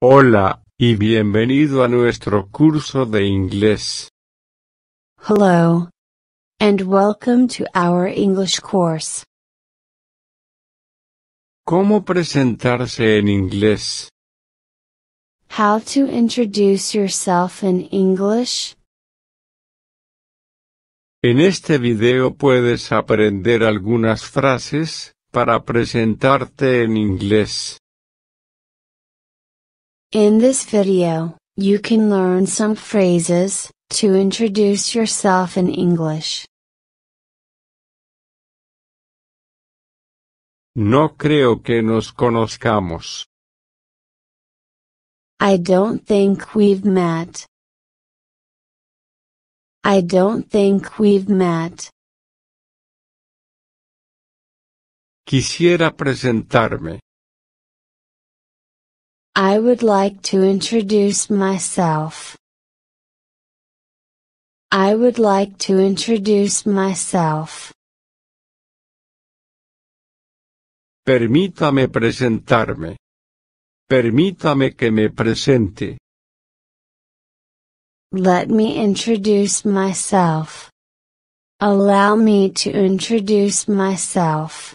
Hola, y bienvenido a nuestro curso de inglés. Hello. And welcome to our English course. ¿Cómo presentarse en inglés? How to introduce yourself in English? En este video puedes aprender algunas frases para presentarte en inglés. In this video, you can learn some phrases to introduce yourself in English. No creo que nos conozcamos. I don't think we've met. I don't think we've met. Quisiera presentarme. I would like to introduce myself. I would like to introduce myself. Permítame presentarme. Permítame que me presente. Let me introduce myself. Allow me to introduce myself.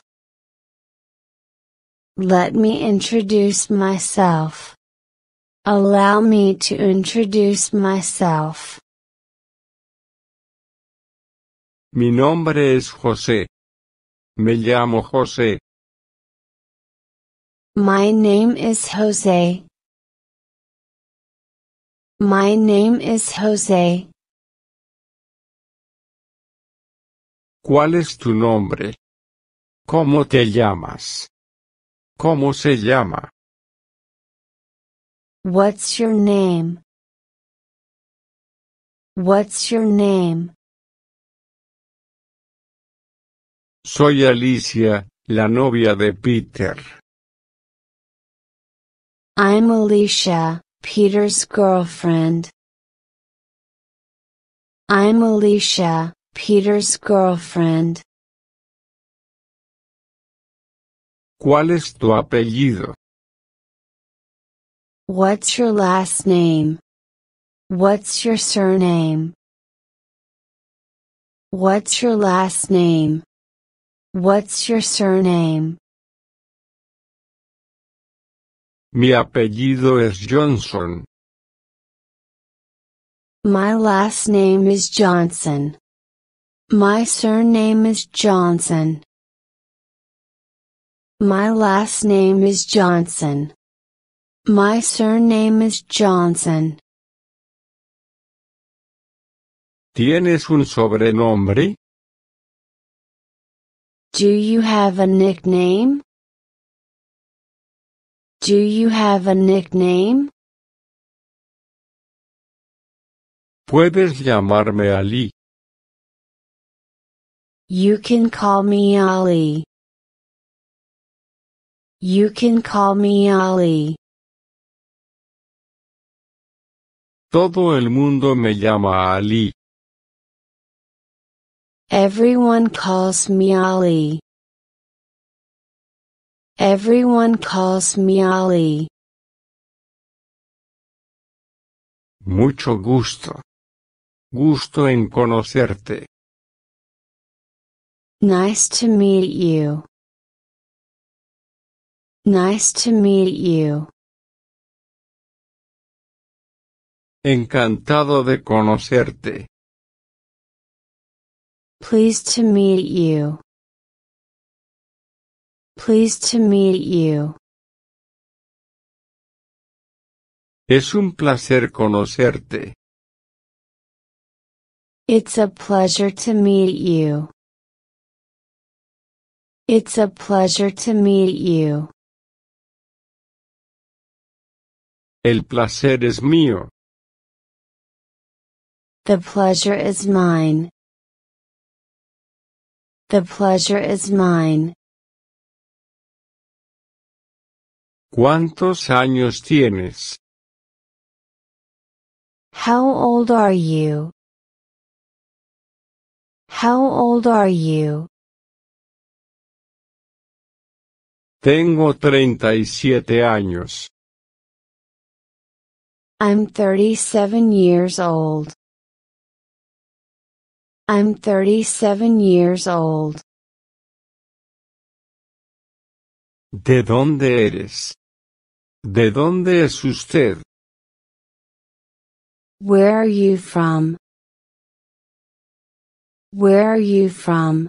Let me introduce myself. Allow me to introduce myself. Mi nombre es José. Me llamo José. My name is Jose. My name is Jose. ¿Cuál es tu nombre? ¿Cómo te llamas? ¿Cómo se llama? What's your name? What's your name? Soy Alicia, la novia de Peter. I'm Alicia, Peter's girlfriend. I'm Alicia, Peter's girlfriend. ¿Cuál es tu apellido? What's your last name? What's your surname? What's your last name? What's your surname? Mi apellido es Johnson. My last name is Johnson. My surname is Johnson. My last name is Johnson. My surname is Johnson. ¿Tienes un sobrenombre? Do you have a nickname? Do you have a nickname? Puedes llamarme Ali. You can call me Ali. You can call me Ali. Todo el mundo me llama Ali. Everyone calls me Ali. Everyone calls me Ali. Mucho gusto. Gusto en conocerte. Nice to meet you. Nice to meet you. Encantado de conocerte. Pleased to meet you. Pleased to meet you. Es un placer conocerte. It's a pleasure to meet you. It's a pleasure to meet you. El placer es mío. The pleasure is mine. The pleasure is mine. ¿Cuántos años tienes? How old are you? How old are you? Tengo treinta y siete años. I'm 37 years old. I'm 37 years old. ¿De dónde eres? ¿De dónde es usted? Where are you from? Where are you from?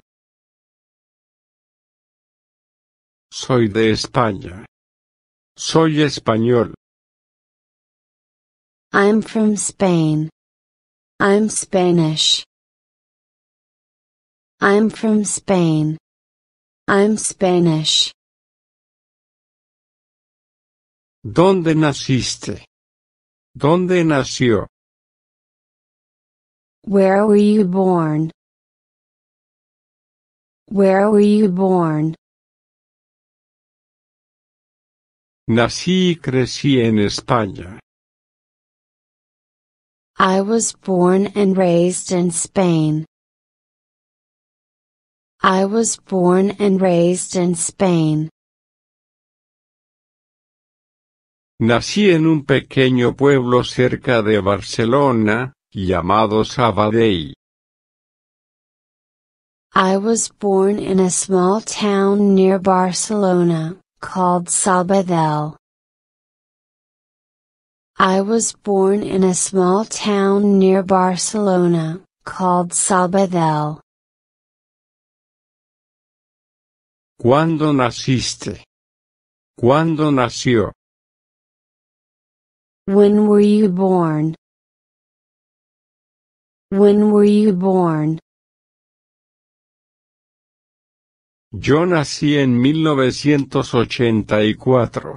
Soy de España. Soy español. I'm from Spain. I'm Spanish. I'm from Spain. I'm Spanish. ¿Dónde naciste? ¿Dónde nació? Where were you born? Where were you born? Nací y crecí en España. I was born and raised in Spain. I was born and raised in Spain. Nací en un pequeño pueblo cerca de Barcelona, llamado Sabadell. I was born in a small town near Barcelona, called Sabadell. I was born in a small town near Barcelona, called Sabadell. ¿Cuándo naciste? ¿Cuándo nació? When were you born? When were you born? Yo nací en 1984.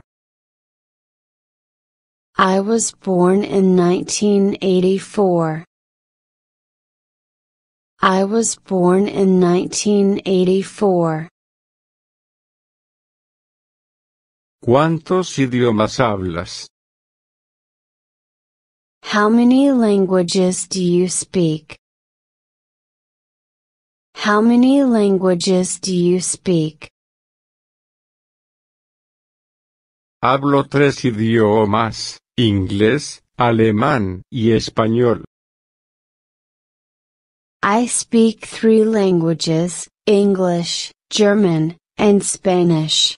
I was born in 1984. I was born in 1984. ¿Cuántos idiomas hablas? How many languages do you speak? How many languages do you speak? Hablo tres idiomas. inglés, alemán y español. I speak three languages, English, German, and Spanish.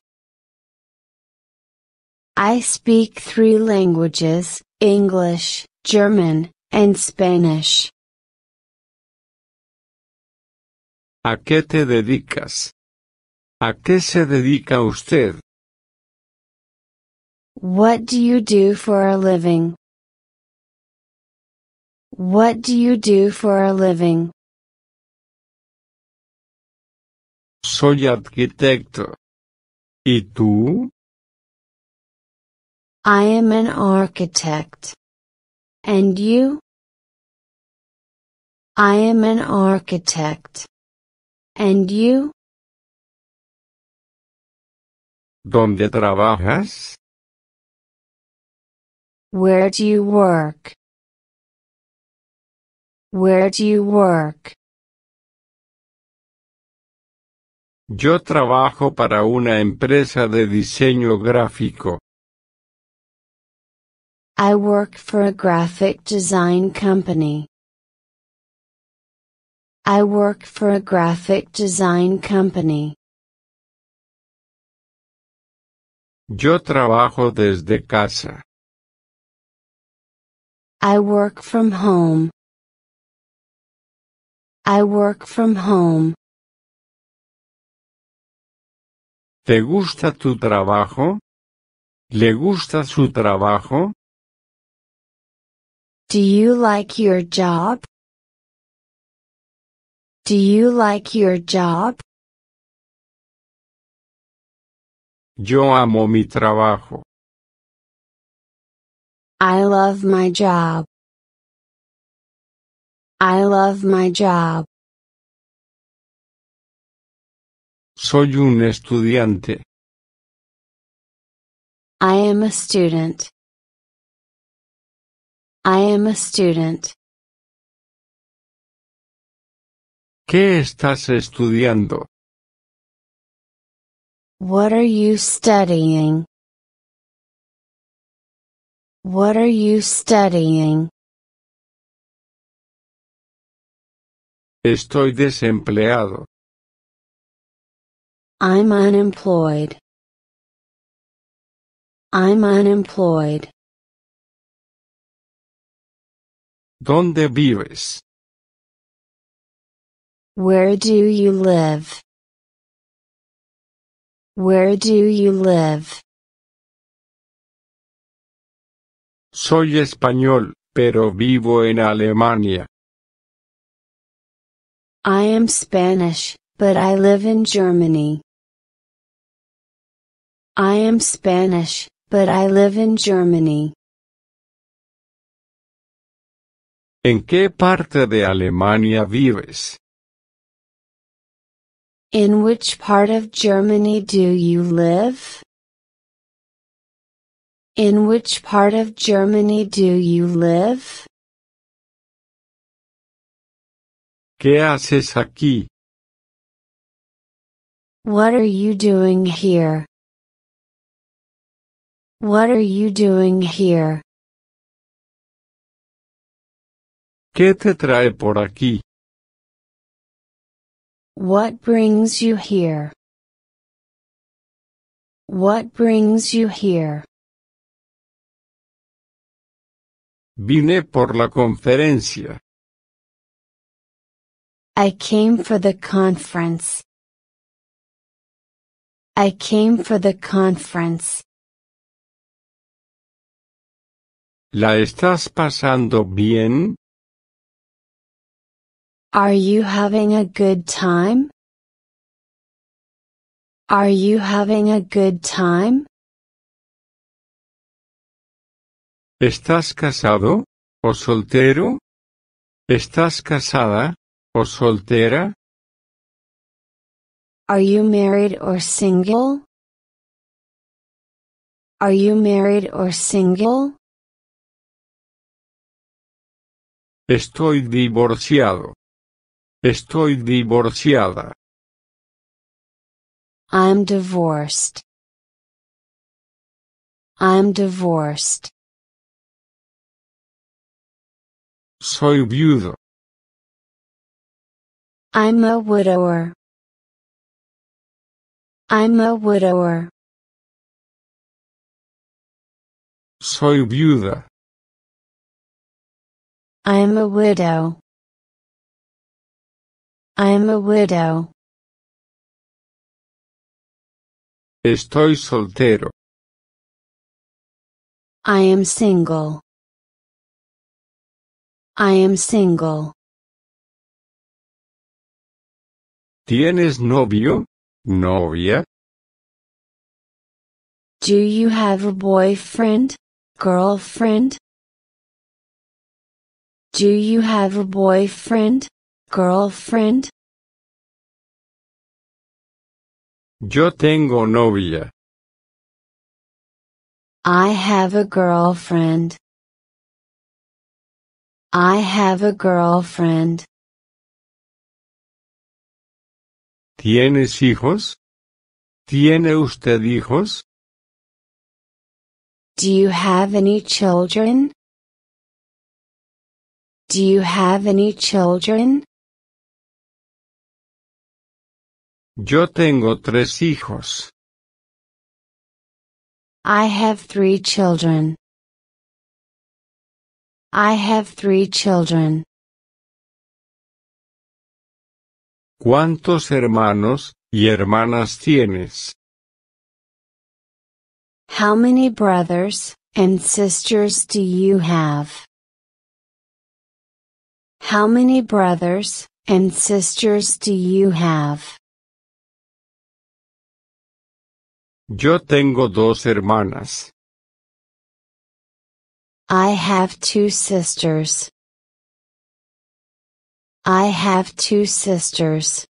I speak three languages, English, German, and Spanish. ¿A qué te dedicas? ¿A qué se dedica usted? What do you do for a living? What do you do for a living? Soy arquitecto. ¿Y tú? I am an architect. And you? I am an architect. And you? ¿Dónde trabajas? Where do you work? Where do you work? Yo trabajo para una empresa de diseño gráfico. I work for a graphic design company. I work for a graphic design company. Yo trabajo desde casa. I work from home. I work from home. ¿Te gusta tu trabajo? ¿Le gusta su trabajo? Do you like your job? Do you like your job? Yo amo mi trabajo. I love my job. I love my job. Soy un estudiante. I am a student. I am a student. ¿Qué estás estudiando? What are you studying? What are you studying? Estoy desempleado. I'm unemployed. I'm unemployed. ¿Dónde vives? Where do you live? Where do you live? Soy español, pero vivo en Alemania. I am Spanish, but I live in Germany. I am Spanish, but I live in Germany. ¿En qué parte de Alemania vives? In which part of Germany do you live? In which part of Germany do you live? ¿Qué haces aquí? What are you doing here? What are you doing here? ¿Qué te trae por aquí? What brings you here? What brings you here? Vine por la conferencia. I came for the conference. I came for the conference. ¿La estás pasando bien? Are you having a good time? Are you having a good time? ¿Estás casado? ¿O soltero? ¿Estás casada? ¿O soltera? Are you married or single? Are you married or single? Estoy divorciado. Estoy divorciada. I'm divorced. I'm divorced. Soy viudo. I'm a widower. I'm a widower. Soy viuda. I'm a widow. I'm a widow. Estoy soltero. I am single. I am single. ¿Tienes novio? ¿Novia? Do you have a boyfriend? Girlfriend? Do you have a boyfriend? Girlfriend? Yo tengo novia. I have a girlfriend. I have a girlfriend. ¿Tienes hijos? ¿Tiene usted hijos? Do you have any children? Do you have any children? Yo tengo tres hijos. I have three children. I have three children. ¿Cuántos hermanos y hermanas tienes? How many brothers and sisters do you have? How many brothers and sisters do you have? Yo tengo dos hermanas. I have two sisters. I have two sisters.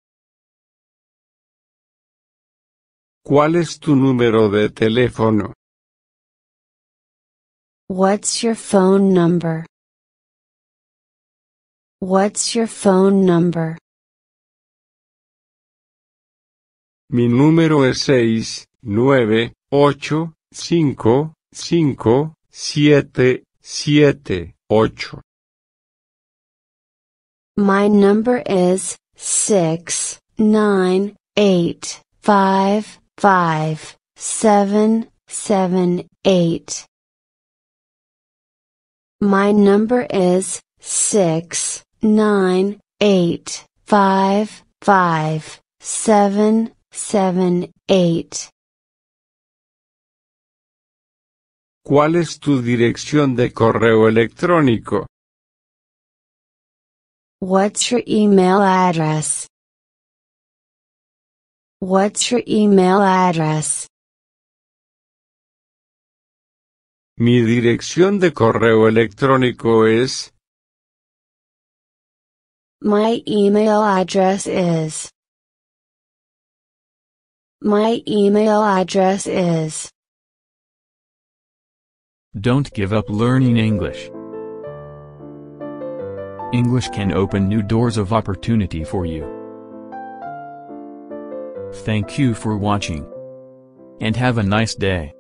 ¿Cuál es tu número de teléfono? What's your phone number? What's your phone number? Mi número es seis, nueve, ocho, cinco, cinco, siete, Siete, ocho. My number is six, nine, eight, five, five, seven, seven, eight. My number is six, nine, eight, five, five, seven, seven, eight. ¿Cuál es tu dirección de correo electrónico? What's your email address? What's your email address? Mi dirección de correo electrónico es My email address is My email address is Don't give up learning English. English can open new doors of opportunity for you. Thank you for watching. And have a nice day.